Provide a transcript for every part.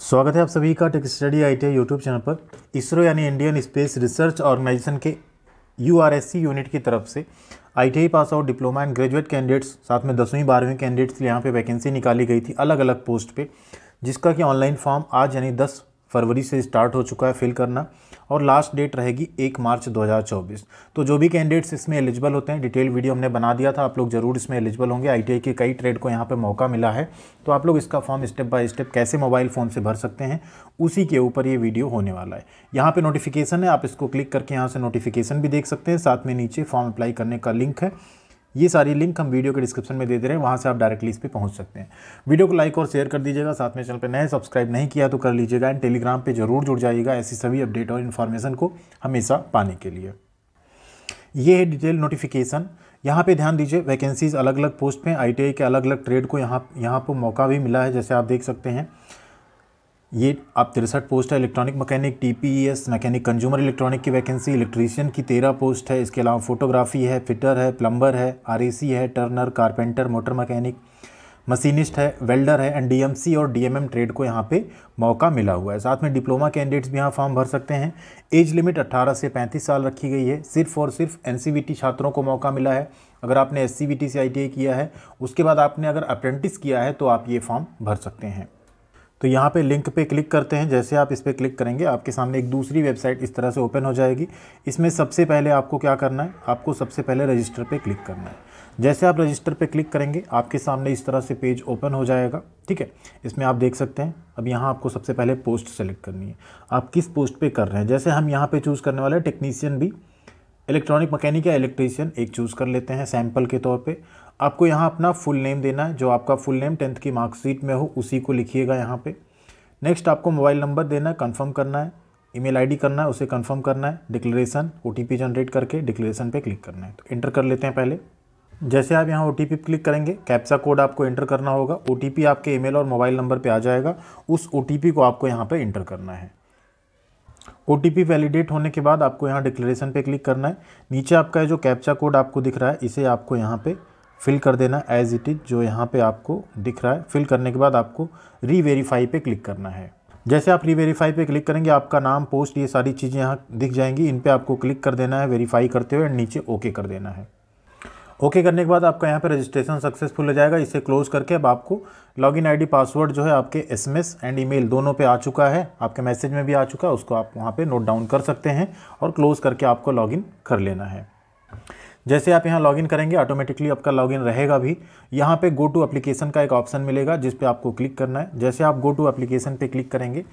स्वागत है आप सभी का tech study I T YouTube channel पर इसरो यानी इंडियन स्पेस रिसर्च ऑर्गेनाइजेशन के यू यूनिट की तरफ से I pass out diploma and graduate candidates साथ में दसवीं बारहवीं कैंडिडेट्स के लिए यहाँ पे वैकेंसी निकाली गई थी अलग अलग पोस्ट पे जिसका कि ऑनलाइन फॉर्म आज यानी दस फरवरी से स्टार्ट हो चुका है फिल करना और लास्ट डेट रहेगी एक मार्च 2024 तो जो भी कैंडिडेट्स इसमें एलिजिबल होते हैं डिटेल वीडियो हमने बना दिया था आप लोग जरूर इसमें एलिजिबल होंगे आई के कई ट्रेड को यहाँ पर मौका मिला है तो आप लोग इसका फॉर्म स्टेप बाय स्टेप कैसे मोबाइल फ़ोन से भर सकते हैं उसी के ऊपर ये वीडियो होने वाला है यहाँ पर नोटिफिकेशन है आप इसको क्लिक करके यहाँ से नोटिफिकेशन भी देख सकते हैं साथ में नीचे फॉर्म अप्लाई करने का लिंक है ये सारी लिंक हम वीडियो के डिस्क्रिप्शन में दे दे रहे हैं वहाँ से आप डायरेक्टली इस पर पहुँच सकते हैं वीडियो को लाइक और शेयर कर दीजिएगा साथ में चैनल पर नए सब्सक्राइब नहीं किया तो कर लीजिएगा एंड टेलीग्राम पर जरूर जुड़ जाइएगा ऐसी सभी अपडेट और इन्फॉर्मेशन को हमेशा पाने के लिए ये है डिटेल नोटिफिकेशन यहाँ पे ध्यान दीजिए वैकेंसीज़ अलग अलग पोस्ट में आईटीआई के अलग अलग ट्रेड को यहाँ यहाँ पर मौका भी मिला है जैसे आप देख सकते हैं ये आप तिरसठ पोस्ट है electronic mechanic T P S mechanic consumer electronic की वैकेंसी इलेक्ट्रीशियन की तेरह पोस्ट है इसके अलावा फोटोग्राफी है फिटर है प्लम्बर है आर ए सी है turner carpenter motor mechanic machinist है वेल्डर है एंड सी और डीएमएम ट्रेड को यहाँ पे मौका मिला हुआ है साथ में डिप्लोमा कैंडिडेट्स भी यहाँ फॉर्म भर सकते हैं एज लिमिट 18 से 35 साल रखी गई है सिर्फ और सिर्फ टी छात्रों को मौका मिला है अगर आपने एससीवीटी से आई किया है उसके बाद आपने अगर अप्रेंटिस किया है तो आप ये फॉर्म भर सकते हैं तो यहाँ पे लिंक पे क्लिक करते हैं जैसे आप इस पर क्लिक करेंगे आपके सामने एक दूसरी वेबसाइट इस तरह से ओपन हो जाएगी इसमें सबसे पहले आपको क्या करना है आपको सबसे पहले रजिस्टर पे क्लिक करना है जैसे आप रजिस्टर पे क्लिक करेंगे आपके सामने इस तरह से पेज ओपन हो जाएगा ठीक है इसमें आप देख सकते हैं अब यहाँ आपको सबसे पहले पोस्ट सेलेक्ट करनी है आप किस पोस्ट पर कर रहे हैं जैसे हम यहाँ पर चूज़ करने वाले टेक्नीसियन भी इलेक्ट्रॉनिक मकैनिक या इलेक्ट्रीशियन एक चूज़ कर लेते हैं सैम्पल के तौर पर आपको यहाँ अपना फुल नेम देना है जो आपका फुल नेम टेंथ की मार्कशीट में हो उसी को लिखिएगा यहाँ पे नेक्स्ट आपको मोबाइल नंबर देना है कंफर्म करना है ईमेल आईडी करना है उसे कंफर्म करना है डिक्लेरेशन ओ जनरेट करके डिक्लेरेशन पे क्लिक करना है तो एंटर कर लेते हैं पहले जैसे आप यहाँ ओ टी क्लिक करेंगे कैप्सा कोड आपको एंटर करना होगा ओ आपके ई और मोबाइल नंबर पर आ जाएगा उस ओ को आपको यहाँ पर इंटर करना है ओ वैलिडेट होने के बाद आपको यहाँ डिक्लेरेशन पर क्लिक करना है नीचे आपका जो कैप्चा कोड आपको दिख रहा है इसे आपको यहाँ पर फिल कर देना एज इट इज़ जो यहाँ पे आपको दिख रहा है फिल करने के बाद आपको री वेरीफाई पे क्लिक करना है जैसे आप री वेरीफाई पे क्लिक करेंगे आपका नाम पोस्ट ये सारी चीज़ें यहाँ दिख जाएंगी इन पर आपको क्लिक कर देना है वेरीफाई करते हुए एंड नीचे ओके कर देना है ओके करने के बाद आपका यहाँ पर रजिस्ट्रेशन सक्सेसफुल हो जाएगा इसे क्लोज करके अब आपको लॉग इन पासवर्ड जो है आपके एस एंड ई दोनों पर आ चुका है आपके मैसेज में भी आ चुका है उसको आप वहाँ पर नोट डाउन कर सकते हैं और क्लोज़ करके आपको लॉगिन कर लेना है जैसे आप यहाँ लॉगिन करेंगे ऑटोमेटिकली आपका लॉगिन रहेगा भी यहाँ पे गो टू एप्लीकेशन का एक ऑप्शन मिलेगा जिस पे आपको क्लिक करना है जैसे आप गो टू एप्लीकेशन पे क्लिक करेंगे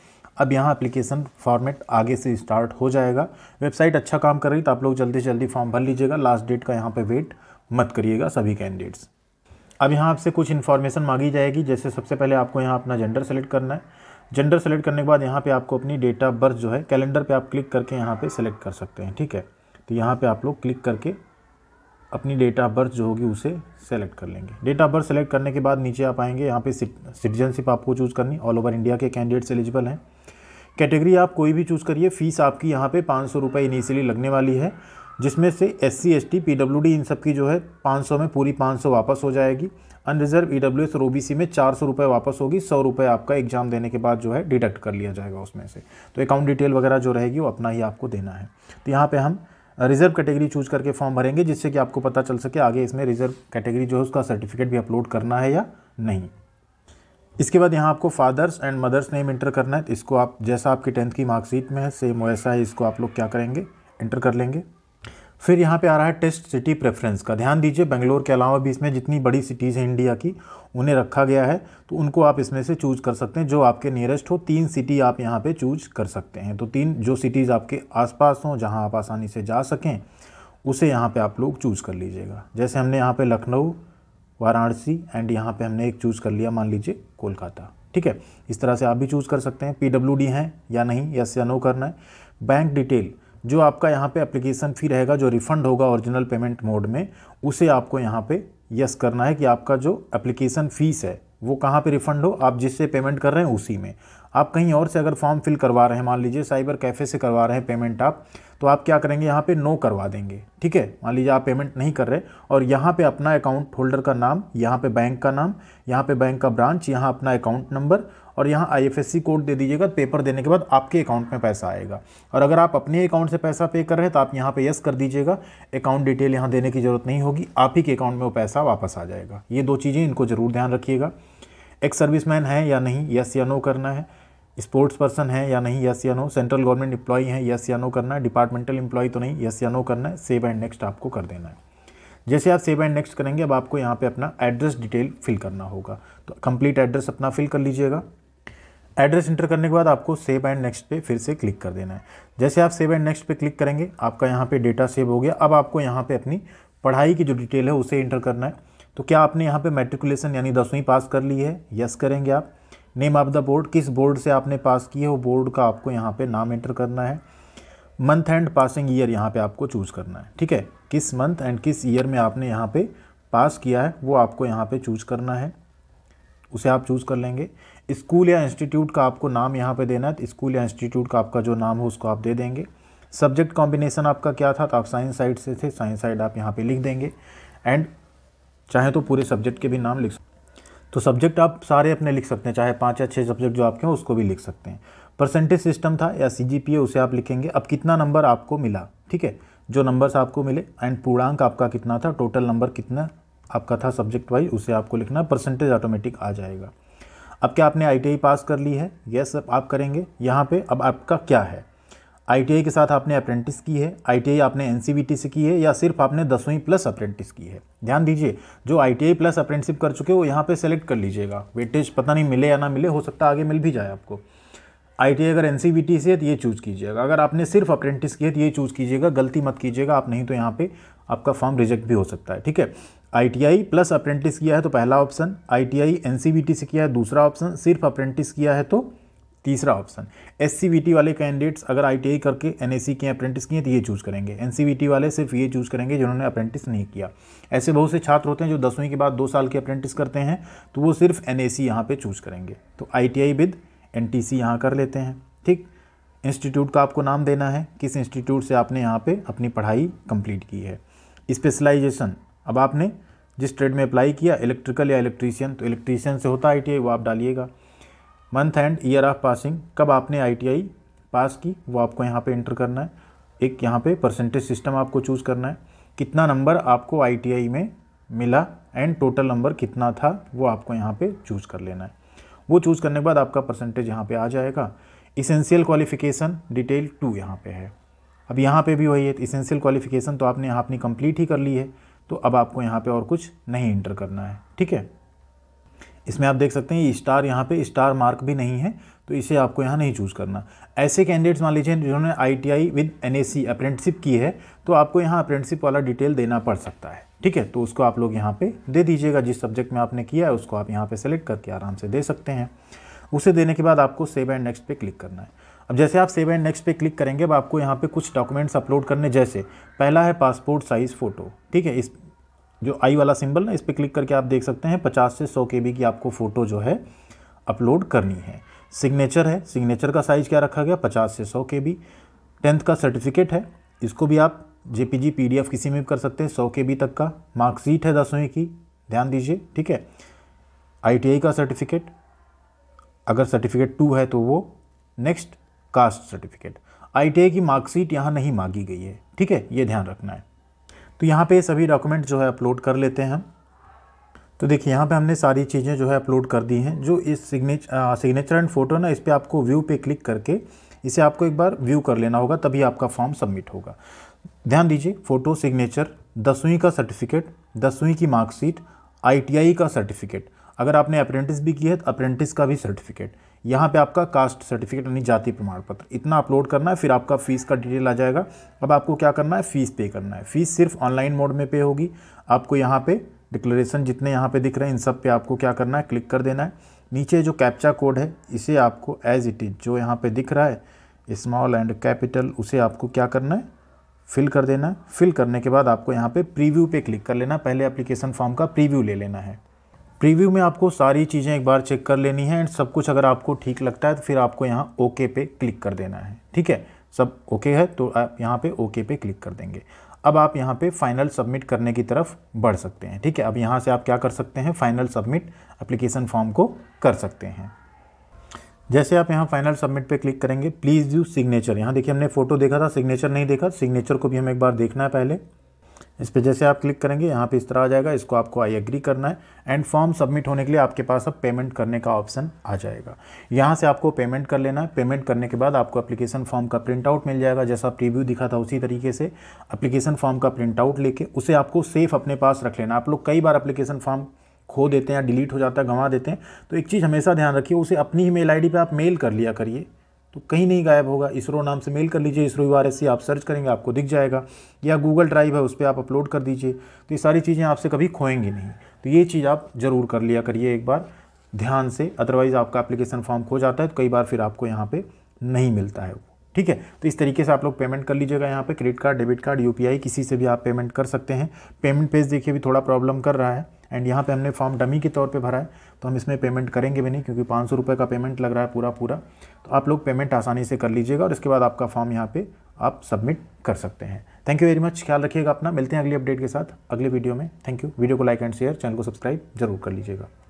अब यहाँ एप्लीकेशन फॉर्मेट आगे से स्टार्ट हो जाएगा वेबसाइट अच्छा काम कर रही तो आप लोग जल्दी से जल्दी फॉर्म भर लीजिएगा लास्ट डेट का यहाँ पर वेट मत करिएगा सभी कैंडिडेट्स अब यहाँ आपसे कुछ इन्फॉर्मेशन मांगी जाएगी जैसे सबसे पहले आपको यहाँ अपना जेंडर सेलेक्ट करना है जेंडर सेलेक्ट करने के बाद यहाँ पे आपको अपनी डेट ऑफ बर्थ जो है कैलेंडर पे आप क्लिक करके यहाँ पे सेलेक्ट कर सकते हैं ठीक है तो यहाँ पे आप लोग क्लिक करके अपनी डेट ऑफ बर्थ जो होगी उसे सेलेक्ट कर लेंगे डेट ऑफ बर्थ सेलेक्ट करने के बाद नीचे आप आएंगे यहाँ पे सिटीजनशिप आपको चूज़ करनी ऑल ओवर इंडिया के कैंडिडेट्स एलिजिबल हैं कैटेगरी आप कोई भी चूज़ करिए फ़ीस आपकी यहाँ पे पाँच सौ रुपये इनिशियली लगने वाली है जिसमें से S C S T P W D इन सब की जो है पाँच सौ में पूरी पाँच सौ वापस हो जाएगी अनरिजर्व ई डब्ल्यू एस और ओ बी सी में चार सौ रुपये वापस होगी सौ रुपये आपका एग्ज़ाम देने के बाद जो है डिडक्ट कर लिया जाएगा उसमें से तो अकाउंट डिटेल वगैरह जो रहेगी वो अपना ही आपको देना है तो यहाँ पर हम रिजर्व कैटेगरी चूज करके फॉर्म भरेंगे जिससे कि आपको पता चल सके आगे इसमें रिजर्व कैटेगरी जो है उसका सर्टिफिकेट भी अपलोड करना है या नहीं इसके बाद यहाँ आपको father's and mother's name enter करना है इसको आप जैसा आपकी टेंथ की मार्कशीट में है सेम वैसा है इसको आप लोग क्या करेंगे इंटर कर लेंगे फिर यहाँ पे आ रहा है टेस्ट सिटी प्रेफरेंस का ध्यान दीजिए बेंगलोर के अलावा भी इसमें जितनी बड़ी सिटीज़ हैं इंडिया की उन्हें रखा गया है तो उनको आप इसमें से चूज कर सकते हैं जो आपके नियरेस्ट हो तीन सिटी आप यहाँ पे चूज कर सकते हैं तो तीन जो सिटीज़ आपके आसपास हों जहाँ आप आसानी से जा सकें उसे यहाँ पर आप लोग चूज़ कर लीजिएगा जैसे हमने यहाँ पर लखनऊ वाराणसी एंड यहाँ पर हमने एक चूज़ कर लिया मान लीजिए कोलकाता ठीक है इस तरह से आप भी चूज़ कर सकते हैं पी हैं या नहीं यस या नो करना है बैंक डिटेल जो आपका यहाँ पे एप्लीकेशन फ़ी रहेगा जो रिफ़ंड होगा ओरिजिनल पेमेंट मोड में उसे आपको यहाँ पे यस करना है कि आपका जो एप्लीकेशन फ़ीस है वो कहाँ पे रिफ़ंड हो आप जिससे पेमेंट कर रहे हैं उसी में आप कहीं और से अगर फॉर्म फिल करवा रहे हैं मान लीजिए साइबर कैफ़े से करवा रहे हैं पेमेंट आप तो आप क्या करेंगे यहाँ पे नो करवा देंगे ठीक है मान लीजिए आप पेमेंट नहीं कर रहे और यहाँ पे अपना अकाउंट होल्डर का नाम यहाँ पे बैंक का नाम यहाँ पे बैंक का ब्रांच यहाँ अपना अकाउंट नंबर और यहाँ आईएफएससी कोड दे दीजिएगा पेपर देने के बाद आपके अकाउंट में पैसा आएगा और अगर आप अपने अकाउंट से पैसा पे कर रहे हैं तो आप यहाँ पर यस कर दीजिएगा अकाउंट डिटेल यहाँ देने की ज़रूरत नहीं होगी आप ही के अकाउंट में वो पैसा वापस आ जाएगा ये दो चीज़ें इनको ज़रूर ध्यान रखिएगा एक सर्विस है या नहीं यस या नो करना है स्पोर्ट्स पर्सन है या नहीं यस या नो सेंट्रल गवर्नमेंट इंप्लॉई है यस या नो करना है डिपार्टमेंटल इंप्लॉई तो नहीं यस या नो करना है सेव एंड नेक्स्ट आपको कर देना है जैसे आप सेव एंड नेक्स्ट करेंगे अब आपको यहाँ पे अपना एड्रेस डिटेल फिल करना होगा तो कंप्लीट एड्रेस अपना फिल कर लीजिएगा एड्रेस इंटर करने के बाद आपको सेव एंड नेक्स्ट पे फिर से क्लिक कर देना है जैसे आप सेव एंड नेक्स्ट पे क्लिक करेंगे आपका यहाँ पे डेटा सेव हो गया अब आपको यहाँ पे अपनी पढ़ाई की जो डिटेल है उसे इंटर करना है तो क्या आपने यहाँ पे मेट्रिकुलेशन यानी दसवीं पास कर ली है यस करेंगे आप नेम ऑफ द बोर्ड किस बोर्ड से आपने पास किया वो बोर्ड का आपको यहाँ पे नाम एंटर करना है मंथ एंड पासिंग ईयर यहाँ पे आपको चूज़ करना है ठीक है किस मंथ एंड किस ईयर में आपने यहाँ पे पास किया है वो आपको यहाँ पे चूज़ करना है उसे आप चूज़ कर लेंगे स्कूल या इंस्टीट्यूट का आपको नाम यहाँ पे देना है तो स्कूल या इंस्टीट्यूट का आपका जो नाम हो उसको आप दे देंगे सब्जेक्ट कॉम्बिनेशन आपका क्या था तो आप साइंस साइड से थे साइंस साइड आप यहाँ पर लिख देंगे एंड चाहे तो पूरे सब्जेक्ट के भी नाम लिख सकते तो सब्जेक्ट आप सारे अपने लिख सकते हैं चाहे पाँच या छः सब्जेक्ट जो आपके हों उसको भी लिख सकते हैं परसेंटेज सिस्टम था या सी जी पी उसे आप लिखेंगे अब कितना नंबर आपको मिला ठीक है जो नंबर्स आपको मिले एंड पूर्णांक आपका कितना था टोटल नंबर कितना आपका था सब्जेक्ट वाइज उसे आपको लिखना परसेंटेज ऑटोमेटिक आ जाएगा अब क्या आपने आई पास कर ली है यस yes, आप करेंगे यहाँ पे अब आपका क्या है आई के साथ आपने अप्रेंटिस की है आई आपने एन से की है या सिर्फ आपने दसवीं प्लस अप्रेंटिस की है ध्यान दीजिए जो आई प्लस अप्रेंटिसिप कर चुके हो यहाँ पे सेलेक्ट कर लीजिएगा वेटेज पता नहीं मिले या ना मिले हो सकता आगे मिल भी जाए आपको आई अगर एन से है तो ये चूज़ कीजिएगा अगर आपने सिर्फ अप्रेंटिस की है तो ये चूज़ कीजिएगा गलती मत कीजिएगा आप नहीं तो यहाँ पर आपका फॉर्म रिजेक्ट भी हो सकता है ठीक है आई प्लस अप्रेंटिस किया है तो पहला ऑप्शन आई टी से किया है दूसरा ऑप्शन सिर्फ अप्रेंटिस किया है तो तीसरा ऑप्शन एस वाले कैंडिडेट्स अगर आई करके एन के अप्रेंटिस किए तो ये चूज़ करेंगे एन वाले सिर्फ ये चूज़ करेंगे जिन्होंने अप्रेंटिस नहीं किया ऐसे बहुत से छात्र होते हैं जो दसवीं के बाद दो साल की अप्रेंटिस करते हैं तो वो सिर्फ एन ए सी यहाँ पर चूज़ करेंगे तो I T I with N T C यहाँ कर लेते हैं ठीक इंस्टीट्यूट का आपको नाम देना है किस इंस्टीट्यूट से आपने यहाँ पे अपनी पढ़ाई कंप्लीट की है स्पेशलाइजेशन अब आपने जिस ट्रेड में अप्लाई किया इलेक्ट्रिकल या इलेक्ट्रीशियन तो इलेक्ट्रीशियन से होता है आई वो आप डालिएगा month and year of passing कब आपने आईटीआई पास की वो आपको यहाँ पे इंटर करना है एक यहाँ पे परसेंटेज सिस्टम आपको चूज़ करना है कितना नंबर आपको आईटीआई में मिला एंड टोटल नंबर कितना था वो आपको यहाँ पे चूज़ कर लेना है वो चूज़ करने के बाद आपका परसेंटेज यहाँ पे आ जाएगा इसेंशियल क्वालिफिकेशन डिटेल टू यहाँ पे है अब यहाँ पे भी वही है इसेंशियल क्वालिफिकेशन तो आपने यहाँ अपनी कंप्लीट ही कर ली है तो अब आपको यहाँ पे और कुछ नहीं इंटर करना है ठीक है इसमें आप देख सकते हैं ये स्टार यहाँ पे स्टार मार्क भी नहीं है तो इसे आपको यहाँ नहीं चूज़ करना ऐसे कैंडिडेट्स मान लीजिए जिन्होंने आई विद एन अप्रेंटिसिप की है तो आपको यहाँ अप्रेंटिसिप वाला डिटेल देना पड़ सकता है ठीक है तो उसको आप लोग यहाँ पे दे दीजिएगा जिस सब्जेक्ट में आपने किया है उसको आप यहाँ पे सेलेक्ट करके आराम से दे सकते हैं उसे देने के बाद आपको सेव एंड नेक्स्ट पे क्लिक करना है अब जैसे आप सेव एंड नेक्स्ट पे क्लिक करेंगे अब आपको यहाँ पे कुछ डॉक्यूमेंट्स अपलोड करने जैसे पहला है पासपोर्ट साइज़ फ़ोटो ठीक है इस जो आई वाला सिंबल ना इस पर क्लिक करके आप देख सकते हैं पचास से सौ के की आपको फ़ोटो जो है अपलोड करनी है सिग्नेचर है सिग्नेचर का साइज़ क्या रखा गया पचास से सौ के बी टेंथ का सर्टिफिकेट है इसको भी आप J P G P D F किसी में भी कर सकते हैं सौ के बी तक का मार्कशीट है दसवीं की ध्यान दीजिए ठीक है आई टी आई का सर्टिफिकेट अगर सर्टिफिकेट टू है तो वो next caste certificate I T I की मार्कशीट यहाँ नहीं मांगी गई है ठीक है ये ध्यान रखना है तो यहाँ पे सभी डॉक्यूमेंट जो है अपलोड कर लेते हैं हम तो देखिए यहाँ पे हमने सारी चीज़ें जो है अपलोड कर दी हैं जो इस सिग्नेच सिग्नेचर एंड फोटो ना इस पर आपको व्यू पे क्लिक करके इसे आपको एक बार व्यू कर लेना होगा तभी आपका फॉर्म सबमिट होगा ध्यान दीजिए फ़ोटो सिग्नेचर दसवीं का सर्टिफिकेट दसवीं की मार्कशीट आई का सर्टिफिकेट अगर आपने अप्रेंटिस भी किया है तो अप्रेंटिस का भी सर्टिफिकेट यहाँ पे आपका कास्ट सर्टिफिकेट यानी जाति प्रमाण पत्र इतना अपलोड करना है फिर आपका फ़ीस का डिटेल आ जाएगा अब आपको क्या करना है फ़ीस पे करना है फ़ीस सिर्फ ऑनलाइन मोड में पे होगी आपको यहाँ पे डिक्लेरेशन जितने यहाँ पे दिख रहे हैं इन सब पे आपको क्या करना है क्लिक कर देना है नीचे जो कैप्चा कोड है इसे आपको एज इट इज़ जो यहाँ पर दिख रहा है स्मॉल एंड कैपिटल उसे आपको क्या करना है फिल कर देना है फिल करने के बाद आपको यहाँ पर प्रीव्यू पे क्लिक कर लेना पहले अप्लीकेशन फॉर्म का प्रीव्यू ले लेना है प्रीव्यू में आपको सारी चीज़ें एक बार चेक कर लेनी है एंड सब कुछ अगर आपको ठीक लगता है तो फिर आपको यहाँ ओके पे क्लिक कर देना है ठीक है सब ओके है तो आप यहाँ पे ओके पे क्लिक कर देंगे अब आप यहाँ पे फाइनल सबमिट करने की तरफ बढ़ सकते हैं ठीक है अब यहाँ से आप क्या कर सकते हैं फाइनल सबमिट अप्लीकेशन फॉर्म को कर सकते हैं जैसे आप यहाँ फाइनल सबमिट पे क्लिक करेंगे प्लीज़ यू सिग्नेचर यहाँ देखिए हमने फोटो देखा था सिग्नेचर नहीं देखा सिग्नेचर को भी हम एक बार देखना है पहले इस पर जैसे आप क्लिक करेंगे यहाँ पे इस तरह आ जाएगा इसको आपको आई एग्री करना है एंड फॉर्म सबमिट होने के लिए आपके पास अब पेमेंट करने का ऑप्शन आ जाएगा यहाँ से आपको पेमेंट कर लेना है पेमेंट करने के बाद आपको एप्लीकेशन फॉर्म का प्रिंट आउट मिल जाएगा जैसा प्रीव्यू दिखा था उसी तरीके से एप्लीकेशन फॉर्म का प्रिंट आउट लेके उसे आपको सेफ अपने पास रख लेना आप लोग कई बार अप्लीकेशन फॉर्म खो देते हैं या डिलीट हो जाता है गंवा देते हैं तो एक चीज़ हमेशा ध्यान रखिए उसे अपनी ही मेल आई पे आप मेल कर लिया करिए तो कहीं नहीं गायब होगा इसरो नाम से मेल कर लीजिए इसरो यू आर एस आप सर्च करेंगे आपको दिख जाएगा या गूगल ड्राइव है उस पर आप अपलोड कर दीजिए तो ये सारी चीज़ें आपसे कभी खोएंगी नहीं तो ये चीज़ आप ज़रूर कर लिया करिए एक बार ध्यान से अदरवाइज़ आपका एप्लीकेशन फॉर्म खो जाता है तो कई बार फिर आपको यहाँ पर नहीं मिलता है वो ठीक है तो इस तरीके से आप लोग पेमेंट कर लीजिएगा यहाँ पर क्रेडिट कार्ड डेबिट कार्ड यू किसी से भी आप पेमेंट कर सकते हैं पेमेंट पेज देखिए भी थोड़ा प्रॉब्लम कर रहा है एंड यहाँ पे हमने फॉर्म डमी के तौर पे भरा है तो हम इसमें पेमेंट करेंगे भी नहीं क्योंकि पाँच सौ रुपये का पेमेंट लग रहा है पूरा पूरा तो आप लोग पेमेंट आसानी से कर लीजिएगा और इसके बाद आपका फॉर्म यहाँ पर आप सबमिट कर सकते हैं थैंक यू वेरी मच ख्याल रखिएगा अपना मिलते हैं अगली अपडेट के साथ अगले वीडियो में थैंक यू वीडियो को लाइक एंड शेयर चैनल को सब्सक्राइब जरूर कर लीजिएगा